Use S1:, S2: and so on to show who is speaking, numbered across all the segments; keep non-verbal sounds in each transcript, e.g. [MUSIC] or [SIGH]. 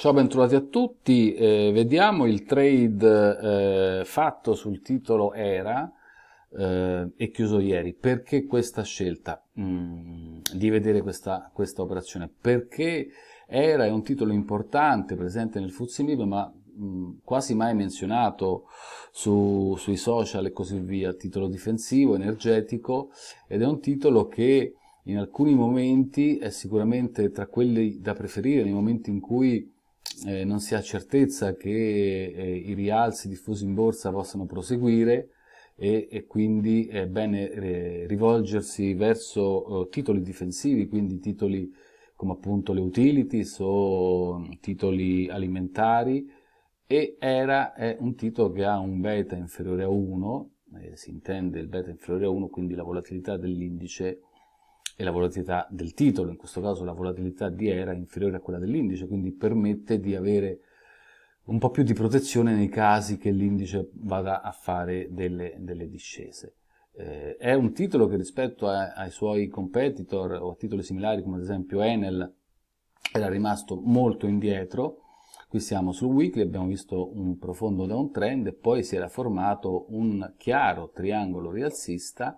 S1: Ciao, bentrovati a tutti. Eh, vediamo il trade eh, fatto sul titolo ERA eh, e chiuso ieri. Perché questa scelta mm, di vedere questa, questa, operazione? Perché ERA è un titolo importante, presente nel Fuzimib, ma mm, quasi mai menzionato su, sui social e così via. Titolo difensivo, energetico ed è un titolo che in alcuni momenti è sicuramente tra quelli da preferire, nei momenti in cui eh, non si ha certezza che eh, i rialzi diffusi in borsa possano proseguire e, e quindi è bene eh, rivolgersi verso eh, titoli difensivi, quindi titoli come appunto le utilities o mm, titoli alimentari e ERA è un titolo che ha un beta inferiore a 1, eh, si intende il beta inferiore a 1, quindi la volatilità dell'indice e la volatilità del titolo, in questo caso la volatilità di era è inferiore a quella dell'indice, quindi permette di avere un po' più di protezione nei casi che l'indice vada a fare delle, delle discese. Eh, è un titolo che rispetto a, ai suoi competitor o a titoli similari come ad esempio Enel era rimasto molto indietro, qui siamo sul weekly, abbiamo visto un profondo downtrend e poi si era formato un chiaro triangolo rialzista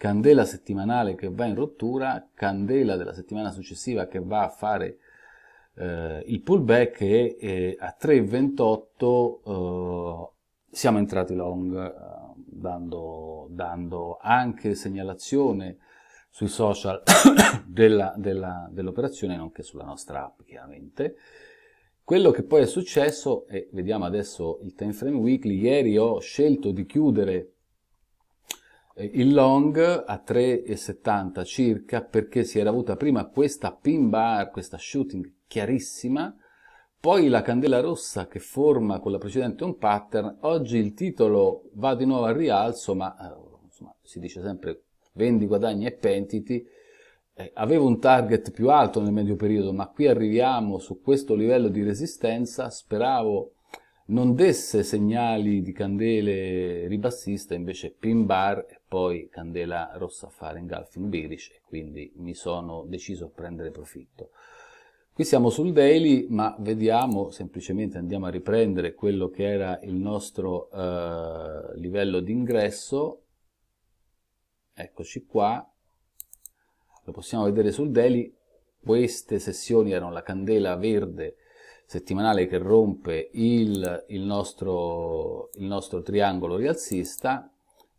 S1: candela settimanale che va in rottura, candela della settimana successiva che va a fare eh, il pullback e, eh, e a 3.28 eh, siamo entrati long eh, dando, dando, anche segnalazione sui social [COUGHS] dell'operazione nonché sulla nostra app chiaramente. Quello che poi è successo, e vediamo adesso il time frame weekly, ieri ho scelto di chiudere il long a 3,70 circa perché si era avuta prima questa pin bar, questa shooting chiarissima, poi la candela rossa che forma con la precedente un pattern, oggi il titolo va di nuovo al rialzo, ma eh, insomma, si dice sempre vendi, guadagni e pentiti, eh, avevo un target più alto nel medio periodo, ma qui arriviamo su questo livello di resistenza, speravo non desse segnali di candele ribassista, invece pin bar e poi Candela Rossa a fare Farengulfing Bearish e quindi mi sono deciso a prendere profitto. Qui siamo sul daily, ma vediamo, semplicemente andiamo a riprendere quello che era il nostro eh, livello d'ingresso. Eccoci qua, lo possiamo vedere sul daily. Queste sessioni erano la candela verde settimanale che rompe il, il, nostro, il nostro triangolo rialzista,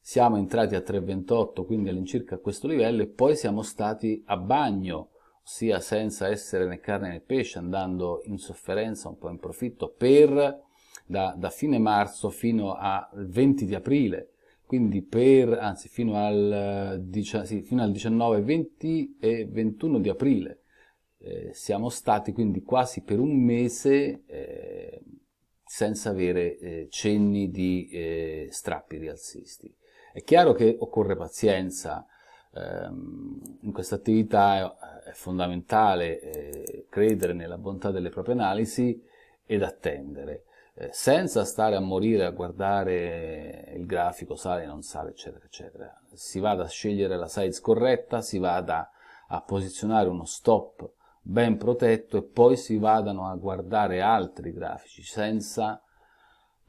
S1: siamo entrati a 3,28, quindi all'incirca a questo livello, e poi siamo stati a bagno, ossia senza essere né carne né pesce, andando in sofferenza, un po' in profitto, per, da, da fine marzo fino al 20 di aprile, quindi per, anzi fino al, sì, fino al 19, 20 e 21 di aprile. Eh, siamo stati quindi quasi per un mese eh, senza avere eh, cenni di eh, strappi rialzisti. È chiaro che occorre pazienza, ehm, in questa attività è fondamentale eh, credere nella bontà delle proprie analisi ed attendere, eh, senza stare a morire a guardare il grafico sale, non sale, eccetera, eccetera. Si vada a scegliere la size corretta, si vada a posizionare uno stop ben protetto e poi si vadano a guardare altri grafici senza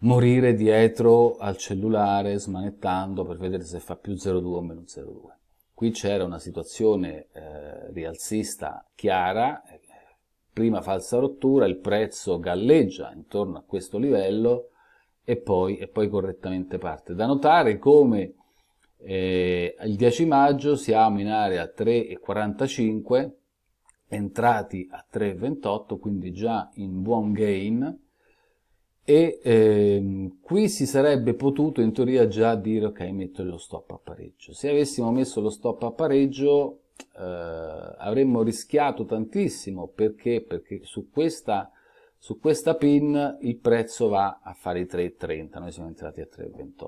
S1: morire dietro al cellulare smanettando per vedere se fa più 0,2 o meno 0,2. Qui c'era una situazione eh, rialzista chiara, eh, prima falsa rottura, il prezzo galleggia intorno a questo livello e poi, e poi correttamente parte. Da notare come eh, il 10 maggio siamo in area 3,45, entrati a 3,28, quindi già in buon game, e ehm, qui si sarebbe potuto in teoria già dire ok metto lo stop a pareggio se avessimo messo lo stop a pareggio eh, avremmo rischiato tantissimo perché, perché su, questa, su questa pin il prezzo va a fare i 3,30 noi siamo entrati a 3,28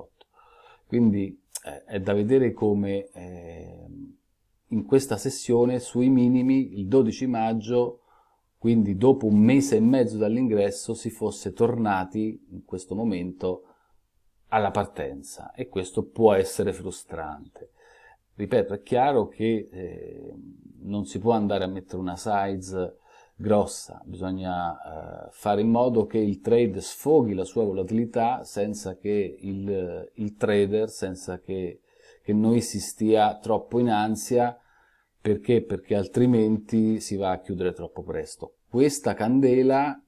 S1: quindi eh, è da vedere come eh, in questa sessione sui minimi il 12 maggio quindi dopo un mese e mezzo dall'ingresso si fosse tornati in questo momento alla partenza e questo può essere frustrante. Ripeto, è chiaro che eh, non si può andare a mettere una size grossa, bisogna eh, fare in modo che il trade sfoghi la sua volatilità senza che il, il trader, senza che, che noi si stia troppo in ansia perché? Perché altrimenti si va a chiudere troppo presto. Questa candela,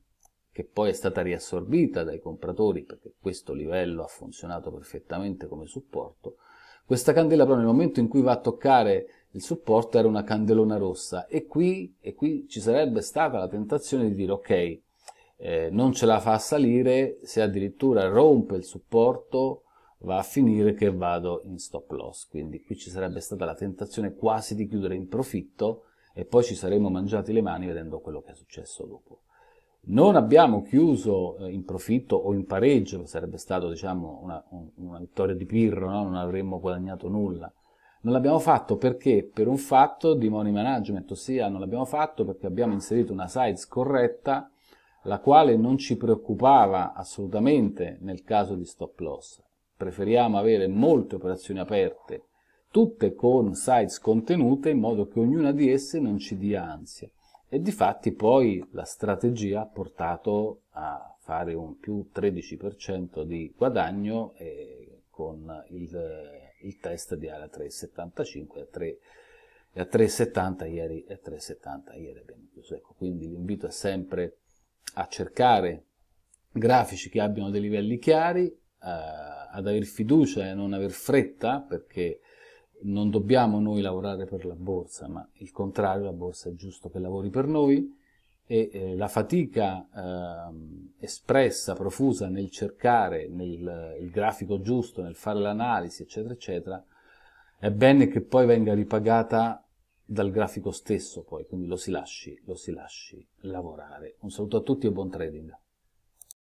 S1: che poi è stata riassorbita dai compratori, perché questo livello ha funzionato perfettamente come supporto, questa candela però nel momento in cui va a toccare il supporto era una candelona rossa e qui, e qui ci sarebbe stata la tentazione di dire ok, eh, non ce la fa salire, se addirittura rompe il supporto va a finire che vado in stop loss, quindi qui ci sarebbe stata la tentazione quasi di chiudere in profitto e poi ci saremmo mangiati le mani vedendo quello che è successo dopo. Non abbiamo chiuso eh, in profitto o in pareggio, sarebbe stato diciamo, una, una, vittoria di Pirro, no? non avremmo guadagnato nulla. Non l'abbiamo fatto perché? Per un fatto di money management, ossia non l'abbiamo fatto perché abbiamo inserito una size corretta, la quale non ci preoccupava assolutamente nel caso di stop loss preferiamo avere molte operazioni aperte, tutte con sites contenute, in modo che ognuna di esse non ci dia ansia. E di fatti poi la strategia ha portato a fare un più 13% di guadagno eh, con il, il, test di area 3,75 a 3 e a 3,70 ieri e a 3,70 ieri abbiamo chiuso. Ecco, quindi l'invito è sempre a cercare grafici che abbiano dei livelli chiari, a, eh, ad aver fiducia e non aver fretta, perché non dobbiamo noi lavorare per la borsa, ma il contrario, la borsa è giusto che lavori per noi e eh, la fatica eh, espressa, profusa nel cercare nel, eh, il grafico giusto, nel fare l'analisi, eccetera, eccetera, è bene che poi venga ripagata dal grafico stesso poi, quindi lo si lasci, lo si lasci lavorare. Un saluto a tutti e buon trading.